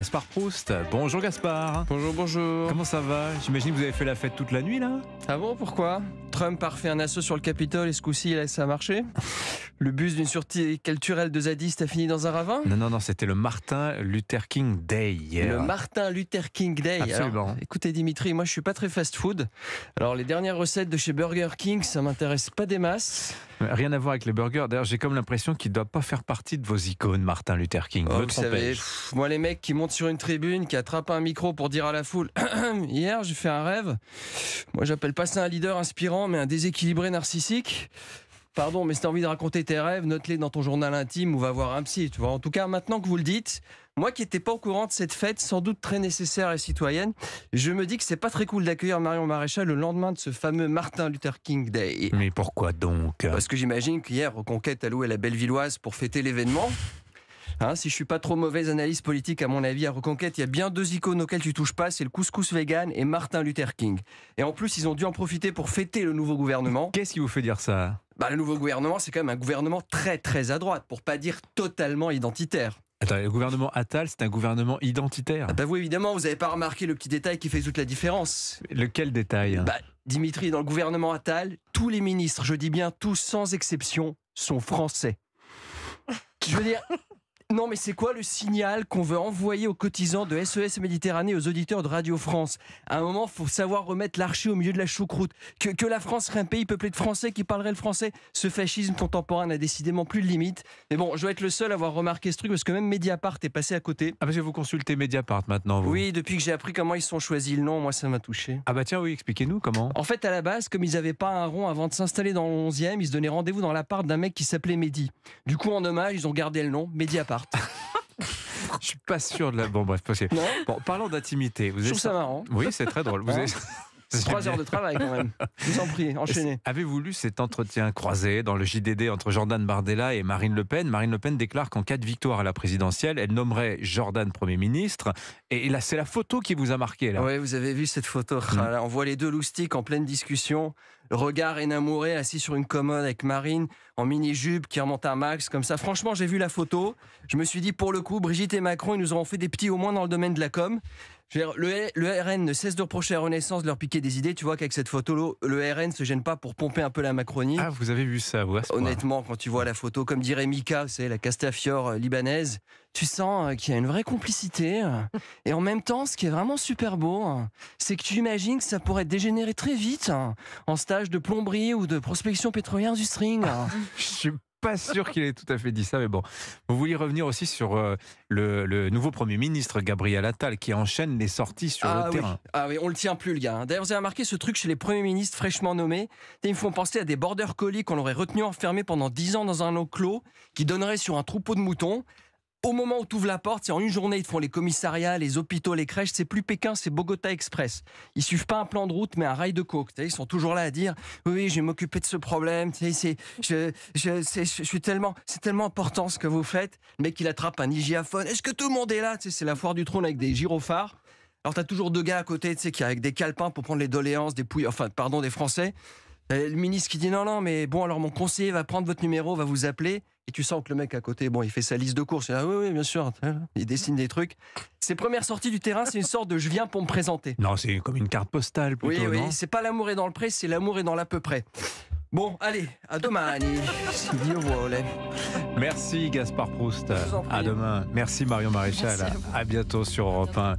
Gaspard Proust. Bonjour Gaspard. Bonjour, bonjour. Comment ça va J'imagine que vous avez fait la fête toute la nuit là Ah bon, pourquoi Trump a refait un assaut sur le Capitole et ce coup-ci, ça a marché. Le bus d'une sortie culturelle de zadistes a fini dans un ravin Non, non, non, c'était le Martin Luther King Day hier. Le Martin Luther King Day. Absolument. écoutez, Dimitri, moi, je suis pas très fast-food. Alors, les dernières recettes de chez Burger King, ça m'intéresse pas des masses. Rien à voir avec les burgers. D'ailleurs, j'ai comme l'impression qu'il ne doit pas faire partie de vos icônes, Martin Luther King. Oh, vous savez, moi, les mecs qui montent sur une tribune, qui attrapent un micro pour dire à la foule Hier, j'ai fait un rêve. Moi, j'appelle pas ça un leader inspirant, mais un déséquilibré narcissique. Pardon, mais si t'as envie de raconter tes rêves, note-les dans ton journal intime ou va voir un psy, tu vois. En tout cas, maintenant que vous le dites, moi qui n'étais pas au courant de cette fête, sans doute très nécessaire et citoyenne, je me dis que c'est pas très cool d'accueillir Marion Maréchal le lendemain de ce fameux Martin Luther King Day. Mais pourquoi donc Parce que j'imagine qu'hier, Reconquête a loué la Bellevilloise pour fêter l'événement. Hein, si je suis pas trop mauvaise analyse politique, à mon avis, à Reconquête, il y a bien deux icônes auxquelles tu touches pas, c'est le couscous vegan et Martin Luther King. Et en plus, ils ont dû en profiter pour fêter le nouveau gouvernement. Qu'est-ce qui vous fait dire ça bah, Le nouveau gouvernement, c'est quand même un gouvernement très très à droite, pour pas dire totalement identitaire. Attends, le gouvernement Attal, c'est un gouvernement identitaire. Ah, bah évidemment, vous n'avez pas remarqué le petit détail qui fait toute la différence. Lequel détail bah, Dimitri, dans le gouvernement Attal, tous les ministres, je dis bien tous sans exception, sont français. Je veux dire, non, mais c'est quoi le signal qu'on veut envoyer aux cotisants de SES e Méditerranée, aux auditeurs de Radio France À un moment, faut savoir remettre l'archi au milieu de la choucroute. Que, la France serait un pays peuplé de Français qui parlerait le français, ce fascisme contemporain n'a décidément plus de limites. Mais bon, je dois être le seul à avoir remarqué ce truc parce que même Mediapart est passé à côté. Ah, parce que vous consultez Mediapart maintenant, Oui, depuis que j'ai appris comment ils sont choisis le nom, moi ça m'a touché. Ah bah tiens, oui, expliquez-nous comment. En fait, à la base, comme ils n'avaient pas un rond avant de s'installer dans le 11e, ils se donnaient rendez-vous dans l'appart d'un mec qui s'appelait Mehdi. Du coup, en hommage, ils ont gardé le nom, Mediapart. Je suis pas sûr de la. Bon, bref, possible. Bon, parlons d'intimité. Vous Je trouve ça marrant. Oui, c'est très drôle. Vous, hein c'est Trois heures de travail quand même. Je vous en prie, enchaînez. Avez-vous lu cet entretien croisé dans le JDD entre Jordan Bardella et Marine Le Pen Marine Le Pen déclare qu'en cas de victoire à la présidentielle, elle nommerait Jordan Premier ministre. Et là, c'est la photo qui vous a marqué. Oui, vous avez vu cette photo. Hmm. Ah on voit les deux loustiques en pleine discussion. regard regard énamouré, assis sur une commode avec Marine, en mini-jupe, qui remonte un max, comme ça. Franchement, j'ai vu la photo. Je me suis dit, pour le coup, Brigitte et Macron, ils nous auront fait des petits au moins dans le domaine de la com le, RN ne cesse de reprocher à Renaissance de leur piquer des idées. Tu vois qu'avec cette photo, le RN se gêne pas pour pomper un peu la Macronie. Ah, vous avez vu ça, vous Honnêtement, quand tu vois la photo, comme dirait Mika, c'est la Castafiore euh, libanaise, tu sens euh, qu'il y a une vraie complicité. Euh. Et en même temps, ce qui est vraiment super beau, c'est que tu imagines que ça pourrait dégénérer très vite hein, en stage de plomberie ou de prospection pétrolière du string. Hein. Je suis pas sûr qu'il ait tout à fait dit ça, mais bon. Vous vouliez revenir aussi sur euh, le, nouveau Premier ministre, Gabriel Attal, qui enchaîne les sorties sur ah le terrain. Ah oui, on le tient plus, le gars. Hein. D'ailleurs, vous avez remarqué ce truc chez les premiers ministres fraîchement nommés. Ils me font penser à des border collies qu'on aurait retenus enfermés pendant 10 ans dans un enclos, qui donnerait sur un troupeau de moutons. Au moment où tu ouvres la porte, c'est en une journée, ils font les commissariats, les hôpitaux, les crèches. C'est plus Pékin, c'est Bogota Express. Ils suivent pas un plan de route, mais un rail de coke. Ils sont toujours là à dire Oui, je vais m'occuper de ce problème. Je, je, suis tellement, c'est tellement important ce que vous faites. Le mec, il attrape un hygiaphone. Est-ce que tout le monde est là C'est la foire du trône avec des gyrophares. Alors, tu as toujours deux gars à côté, qui avec des calepins pour prendre les doléances des pouilles, enfin, pardon, des Français. Euh, le ministre qui dit non, non, mais bon, alors mon conseiller va prendre votre numéro, va vous appeler. Et tu sens que le mec à côté, bon, il fait sa liste de courses. Il dit, ah oui, oui, bien sûr. Hein, il dessine des trucs. ces premières sorties du terrain, c'est une sorte de je viens pour me présenter. Non, c'est comme une carte postale plutôt. Oui, oui, c'est pas l'amour est dans le pré, c'est l'amour est dans l'à peu près. Bon, allez, à demain, Merci, Gaspard Proust. À demain. Merci, Marion Maréchal. à, bientôt sur Europe 1.